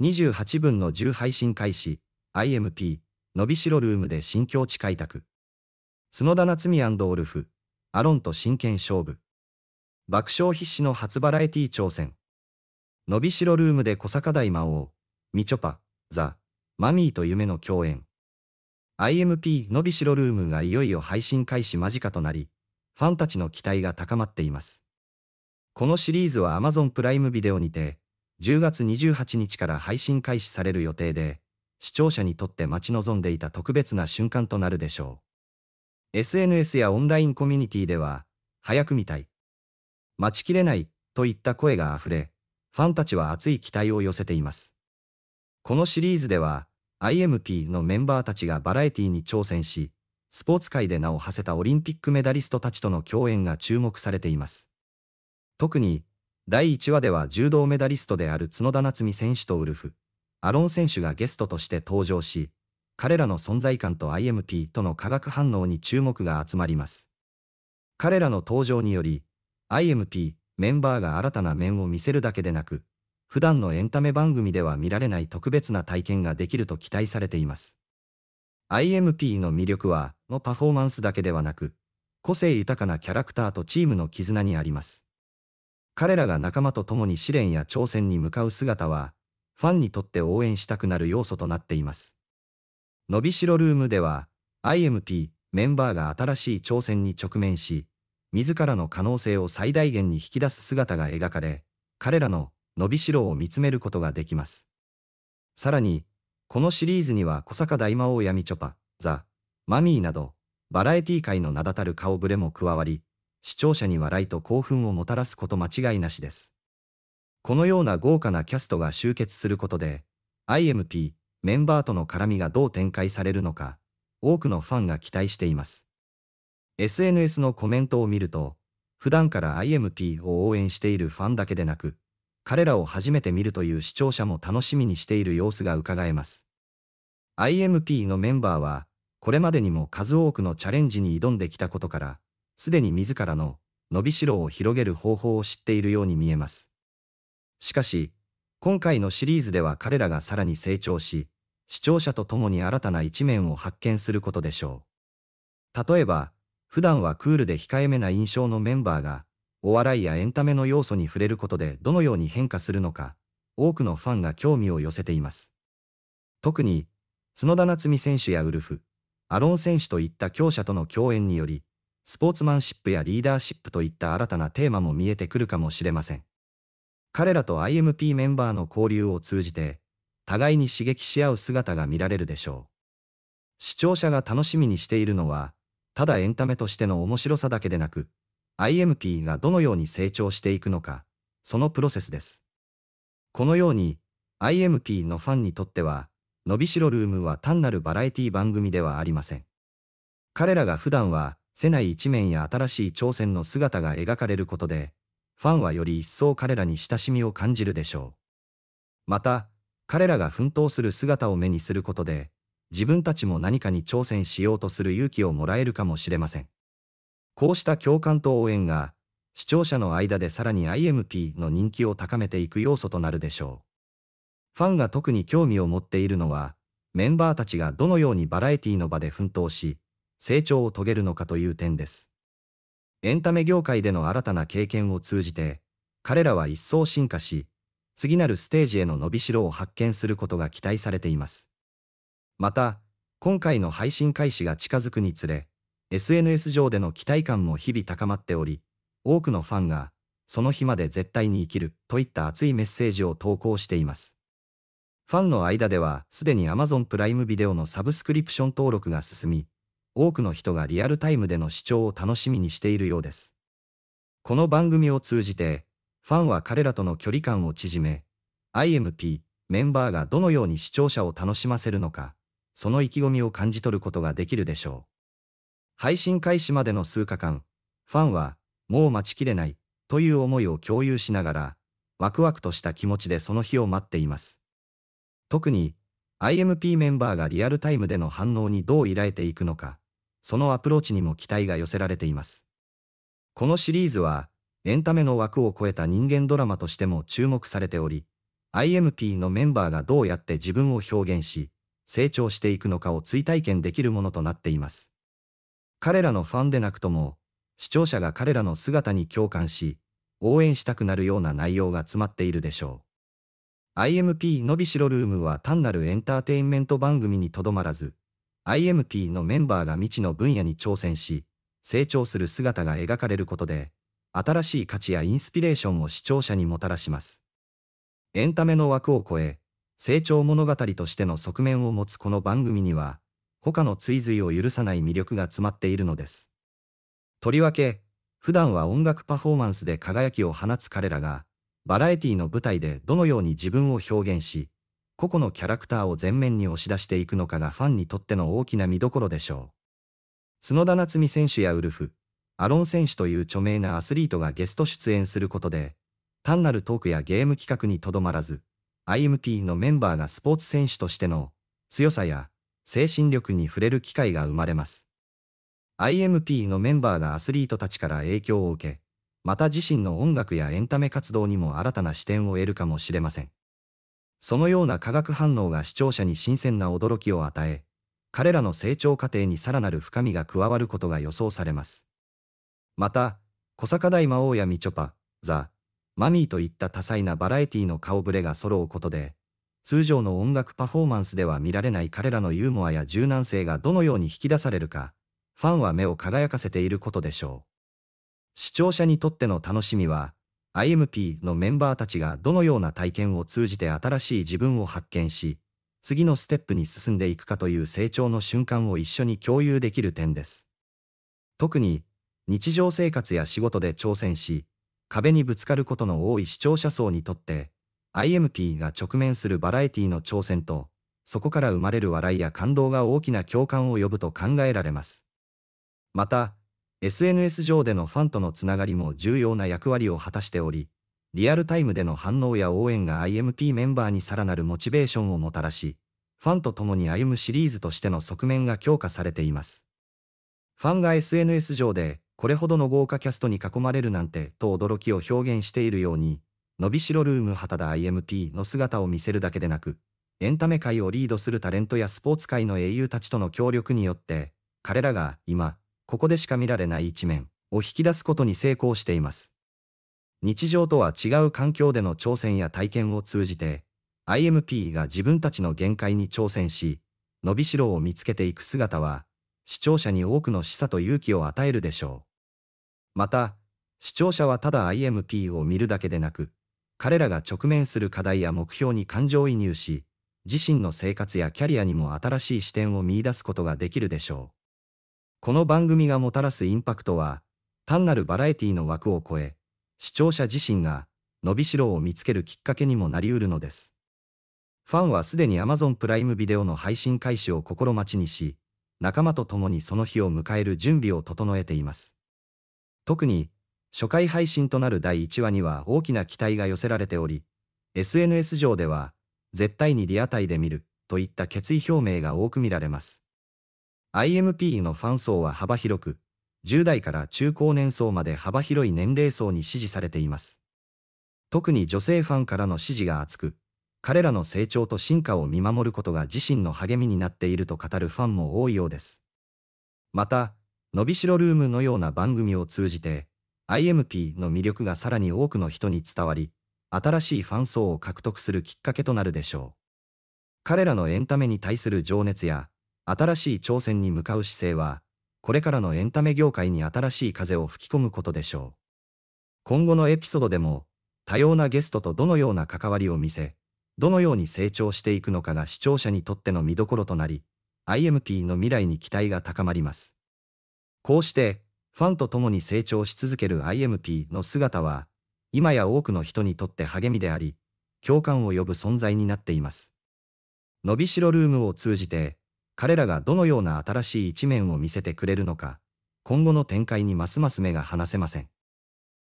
28分の10配信開始、IMP、伸びしろルームで新境地開拓。角田夏美オルフ、アロンと真剣勝負。爆笑必至の初バラエティ挑戦。伸びしろルームで小坂大魔王、みちょぱ、ザ、マミーと夢の共演。IMP 伸びしろルームがいよいよ配信開始間近となり、ファンたちの期待が高まっています。このシリーズは Amazon プライムビデオにて、10月28日から配信開始される予定で、視聴者にとって待ち望んでいた特別な瞬間となるでしょう。SNS やオンラインコミュニティでは、早く見たい。待ちきれないといった声が溢れ、ファンたちは熱い期待を寄せています。このシリーズでは、IMP のメンバーたちがバラエティに挑戦し、スポーツ界で名を馳せたオリンピックメダリストたちとの共演が注目されています。特に、第1話では柔道メダリストである角田夏実選手とウルフ、アロン選手がゲストとして登場し、彼らの存在感と IMP との化学反応に注目が集まります。彼らの登場により、IMP メンバーが新たな面を見せるだけでなく、普段のエンタメ番組では見られない特別な体験ができると期待されています。IMP の魅力は、のパフォーマンスだけではなく、個性豊かなキャラクターとチームの絆にあります。彼らが仲間と共に試練や挑戦に向かう姿は、ファンにとって応援したくなる要素となっています。伸びしろルームでは、IMP メンバーが新しい挑戦に直面し、自らの可能性を最大限に引き出す姿が描かれ、彼らの伸びしろを見つめることができます。さらに、このシリーズには小坂大魔王闇チョパ、ザ・マミーなど、バラエティ界の名だたる顔ぶれも加わり、視聴者に笑いと興奮をもたらすこと間違いなしです。このような豪華なキャストが集結することで、IMP、メンバーとの絡みがどう展開されるのか、多くのファンが期待しています。SNS のコメントを見ると、普段から IMP を応援しているファンだけでなく、彼らを初めて見るという視聴者も楽しみにしている様子が伺えます。IMP のメンバーは、これまでにも数多くのチャレンジに挑んできたことから、すでに自らの伸びしろを広げる方法を知っているように見えます。しかし、今回のシリーズでは彼らがさらに成長し、視聴者と共に新たな一面を発見することでしょう。例えば、普段はクールで控えめな印象のメンバーが、お笑いやエンタメの要素に触れることでどのように変化するのか、多くのファンが興味を寄せています。特に、角田夏美選手やウルフ、アロン選手といった強者との共演により、スポーツマンシップやリーダーシップといった新たなテーマも見えてくるかもしれません。彼らと IMP メンバーの交流を通じて、互いに刺激し合う姿が見られるでしょう。視聴者が楽しみにしているのは、ただエンタメとしての面白さだけでなく、IMP がどのように成長していくのか、そのプロセスです。このように、IMP のファンにとっては、伸びしろルームは単なるバラエティ番組ではありません。彼らが普段は、せな一面や新しい挑戦の姿が描かれることで、ファンはより一層彼らに親しみを感じるでしょう。また、彼らが奮闘する姿を目にすることで、自分たちも何かに挑戦しようとする勇気をもらえるかもしれません。こうした共感と応援が、視聴者の間でさらに IMP の人気を高めていく要素となるでしょう。ファンが特に興味を持っているのは、メンバーたちがどのようにバラエティの場で奮闘し、成長を遂げるのかという点です。エンタメ業界での新たな経験を通じて、彼らは一層進化し、次なるステージへの伸びしろを発見することが期待されています。また、今回の配信開始が近づくにつれ、SNS 上での期待感も日々高まっており、多くのファンが、その日まで絶対に生きるといった熱いメッセージを投稿しています。ファンの間では、すでに Amazon プライムビデオのサブスクリプション登録が進み、多くの人がリアルタイムでの視聴を楽しみにしているようです。この番組を通じて、ファンは彼らとの距離感を縮め、IMP、メンバーがどのように視聴者を楽しませるのか、その意気込みを感じ取ることができるでしょう。配信開始までの数日間、ファンは、もう待ちきれない、という思いを共有しながら、ワクワクとした気持ちでその日を待っています。特に、IMP メンバーがリアルタイムでの反応にどう依頼ていくのか、そのアプローチにも期待が寄せられています。このシリーズは、エンタメの枠を超えた人間ドラマとしても注目されており、IMP のメンバーがどうやって自分を表現し、成長していくのかを追体験できるものとなっています。彼らのファンでなくとも、視聴者が彼らの姿に共感し、応援したくなるような内容が詰まっているでしょう。IMP のびしろルームは単なるエンターテインメント番組にとどまらず、IMP のメンバーが未知の分野に挑戦し、成長する姿が描かれることで、新しい価値やインスピレーションを視聴者にもたらします。エンタメの枠を超え、成長物語としての側面を持つこの番組には、他の追随を許さない魅力が詰まっているのです。とりわけ、普段は音楽パフォーマンスで輝きを放つ彼らが、バラエティの舞台でどのように自分を表現し、個々のキャラクターを前面に押し出していくのかがファンにとっての大きな見どころでしょう。角田夏実選手やウルフ、アロン選手という著名なアスリートがゲスト出演することで、単なるトークやゲーム企画にとどまらず、IMP のメンバーがスポーツ選手としての強さや精神力に触れる機会が生まれます。IMP のメンバーがアスリートたちから影響を受け、また自身の音楽やエンタメ活動にも新たな視点を得るかもしれません。そのような化学反応が視聴者に新鮮な驚きを与え、彼らの成長過程にさらなる深みが加わることが予想されます。また、小坂大魔王やみちょぱ、ザ・マミーといった多彩なバラエティの顔ぶれが揃うことで、通常の音楽パフォーマンスでは見られない彼らのユーモアや柔軟性がどのように引き出されるか、ファンは目を輝かせていることでしょう。視聴者にとっての楽しみは、IMP のメンバーたちがどのような体験を通じて新しい自分を発見し、次のステップに進んでいくかという成長の瞬間を一緒に共有できる点です。特に、日常生活や仕事で挑戦し、壁にぶつかることの多い視聴者層にとって、IMP が直面するバラエティの挑戦と、そこから生まれる笑いや感動が大きな共感を呼ぶと考えられます。また、SNS 上でのファンとのつながりも重要な役割を果たしており、リアルタイムでの反応や応援が IMP メンバーにさらなるモチベーションをもたらし、ファンと共に歩むシリーズとしての側面が強化されています。ファンが SNS 上で、これほどの豪華キャストに囲まれるなんて、と驚きを表現しているように、のびしろルーム旗田 IMP の姿を見せるだけでなく、エンタメ界をリードするタレントやスポーツ界の英雄たちとの協力によって、彼らが今、ここでしか見られない一面を引き出すことに成功しています。日常とは違う環境での挑戦や体験を通じて、IMP が自分たちの限界に挑戦し、伸びしろを見つけていく姿は、視聴者に多くの示唆と勇気を与えるでしょう。また、視聴者はただ IMP を見るだけでなく、彼らが直面する課題や目標に感情移入し、自身の生活やキャリアにも新しい視点を見出すことができるでしょう。この番組がもたらすインパクトは、単なるバラエティの枠を超え、視聴者自身が伸びしろを見つけるきっかけにもなりうるのです。ファンはすでに Amazon プライムビデオの配信開始を心待ちにし、仲間と共にその日を迎える準備を整えています。特に、初回配信となる第1話には大きな期待が寄せられており、SNS 上では、絶対にリアタイで見るといった決意表明が多く見られます。IMP のファン層は幅広く、10代から中高年層まで幅広い年齢層に支持されています。特に女性ファンからの支持が厚く、彼らの成長と進化を見守ることが自身の励みになっていると語るファンも多いようです。また、のびしろルームのような番組を通じて、IMP の魅力がさらに多くの人に伝わり、新しいファン層を獲得するきっかけとなるでしょう。彼らのエンタメに対する情熱や、新しい挑戦に向かう姿勢は、これからのエンタメ業界に新しい風を吹き込むことでしょう。今後のエピソードでも、多様なゲストとどのような関わりを見せ、どのように成長していくのかが視聴者にとっての見どころとなり、IMP の未来に期待が高まります。こうして、ファンと共に成長し続ける IMP の姿は、今や多くの人にとって励みであり、共感を呼ぶ存在になっています。伸びしろルームを通じて、彼らがどのような新しい一面を見せてくれるのか、今後の展開にますます目が離せません。